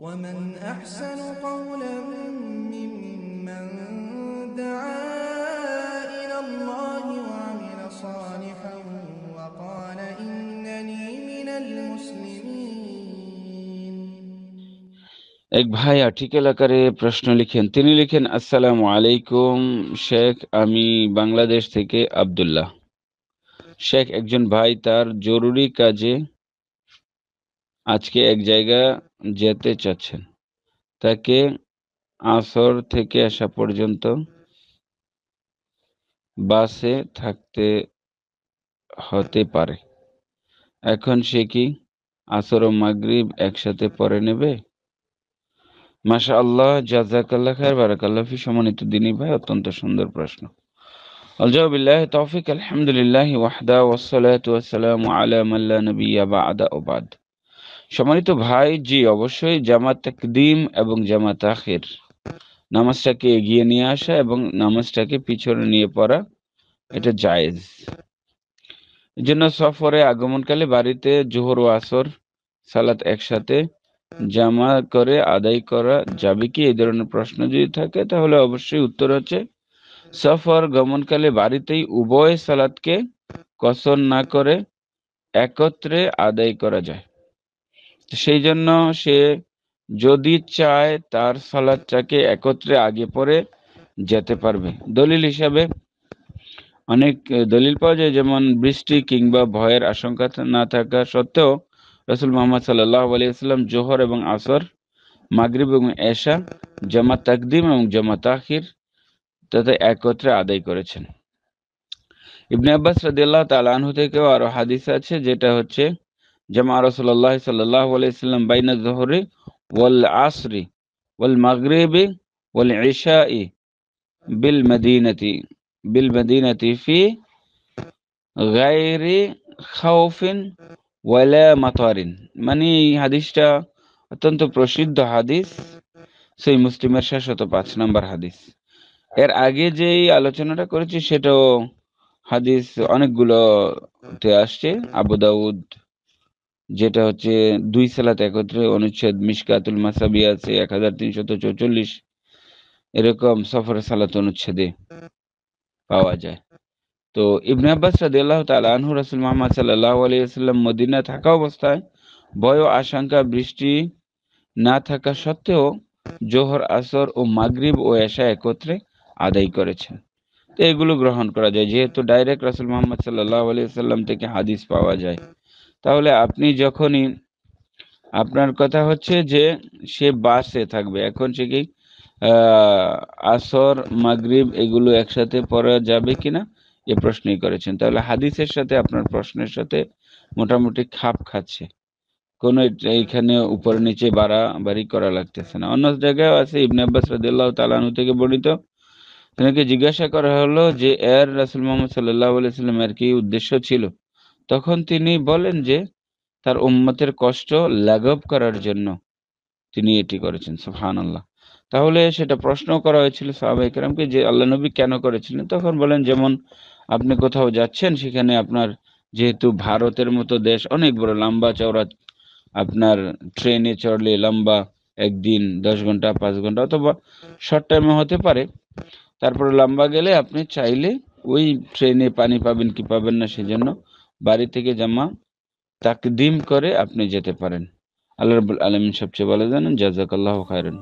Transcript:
ومن أحسن قولا ممن دعا إلى الله وعمل صالحا وقال إنني من المسلمين এক ভাই আর্টিকেল আকারে প্রশ্ন লিখেন তিনি লিখেন আসসালামু আলাইকুম শেখ আমি বাংলাদেশ থেকে আবদুল্লাহ শেখ একজন ভাই তার জরুরি কাজে আজকে এক জায়গা যেতে চাচ্ছেন তাকে আসর থেকে আসা পর্যন্ত বাসে থাকতে হতে পারে এখন সে কি আসর ও মাগরিব একসাথে পরে নেবে মাসা আল্লাহ জাজাকাল্লা খায় বারাকাল্লাফি সমানিত দিনী ভাই অত্যন্ত সুন্দর প্রশ্ন الجواب بالله توفيق الحمد لله وحده والصلاة والسلام على সম্মানিত ভাই জি অবশ্যই জামাত তাকদিম এবং জামাত আখের নামাজটাকে এগিয়ে নিয়ে আসা এবং নামাজটাকে পিছনে নিয়ে পড়া এটা জায়েজ জন্য সফরে আগমনকালে বাড়িতে জোহর ও আসর সালাত একসাথে জামা করে আদায় করা যাবে কি এই ধরনের প্রশ্ন যদি থাকে তাহলে অবশ্যই উত্তর হচ্ছে সফর গমনকালে বাড়িতেই উভয় সালাদকে কসর না করে একত্রে আদায় করা যায় সেই জন্য সে যদি চায় তার সালাদটাকে একত্রে আগে পরে যেতে পারবে দলিল হিসাবে অনেক দলিল পাওয়া যায় যেমন বৃষ্টি কিংবা ভয়ের আশঙ্কা না থাকা সত্ত্বেও রসুল মোহাম্মদ সাল্লাহ আলিয়াল্লাম জোহর এবং আসর মাগরিব এবং এশা জমা তাকদিম এবং জমা তাহির তাতে একত্রে আদায় করেছেন ইবনে আব্বাস রাদিল্লাহ তালানহু থেকেও আরো হাদিস আছে যেটা হচ্ছে জামা রসোল্লা সাল্লাম বাইনা জোহরে ওয়াল আসরি ওয়াল মাগরেবে ওয়াল ঈশা বিল মদিনতি বিল মদিনতি ফি গায়রে খাউফিন ওয়ালা মাতারিন মানে এই হাদিসটা অত্যন্ত প্রসিদ্ধ হাদিস সেই মুসলিমের শেষত পাঁচ নম্বর হাদিস এর আগে যেই আলোচনাটা করেছি সেটাও হাদিস অনেকগুলোতে আসছে আবু দাউদ যেটা হচ্ছে দুই সালাত একত্রে অনুচ্ছেদ মিশকাতুল মাসাবি আছে এক হাজার তিনশত চৌচল্লিশ এরকম সফর সালাত অনুচ্ছেদে পাওয়া যায় তো ইবনে আব্বাস রাদিয়াল্লাহু তাআলা আনহু রাসূল মুহাম্মদ সাল্লাল্লাহু আলাইহি ওয়াসাল্লাম মদিনা থাকা অবস্থায় ভয় ও আশঙ্কা বৃষ্টি না থাকা সত্ত্বেও জোহর আসর ও মাগরিব ও এশা একত্রে আদায় করেছেন তো এগুলো গ্রহণ করা যায় যেহেতু ডাইরেক্ট রাসূল মুহাম্মদ সাল্লাল্লাহু আলাইহি ওয়াসাল্লাম থেকে হাদিস পাওয়া যায় তাহলে আপনি যখনই আপনার কথা হচ্ছে যে সে বাসে থাকবে এখন সে কি আসর মাগরিব এগুলো একসাথে পড়া যাবে কিনা এ প্রশ্নই করেছেন তাহলে হাদিসের সাথে আপনার প্রশ্নের সাথে মোটামুটি খাপ খাচ্ছে কোনো এইখানে উপরে নিচে বাড়া বাড়ি করা লাগতেছে না অন্য জায়গায় আছে ইবনে আব্বাস তাআলা তালানু থেকে বর্ণিত তাকে জিজ্ঞাসা করা হলো যে এর রাসূল মুহাম্মদ সাল্লাহ আলাইহি এর কি উদ্দেশ্য ছিল তখন তিনি বলেন যে তার উম্মতের কষ্ট লাঘব করার জন্য তিনি এটি করেছেন সুফহান আল্লাহ তাহলে সেটা প্রশ্ন করা হয়েছিল সাহাবা যে আল্লাহ নবী কেন করেছিলেন তখন বলেন যেমন আপনি কোথাও যাচ্ছেন সেখানে আপনার যেহেতু ভারতের মতো দেশ অনেক বড় লম্বা চওড়া আপনার ট্রেনে চড়লে লম্বা একদিন দশ ঘন্টা পাঁচ ঘন্টা অথবা শর্ট টাইমে হতে পারে তারপরে লম্বা গেলে আপনি চাইলে ওই ট্রেনে পানি পাবেন কি পাবেন না সেজন্য বাড়ি থেকে জামা তাকদিম করে আপনি যেতে পারেন আল্লাহ রবুল আলমিন সবচেয়ে ভালো জানেন জাজাক আল্লাহ খায়রন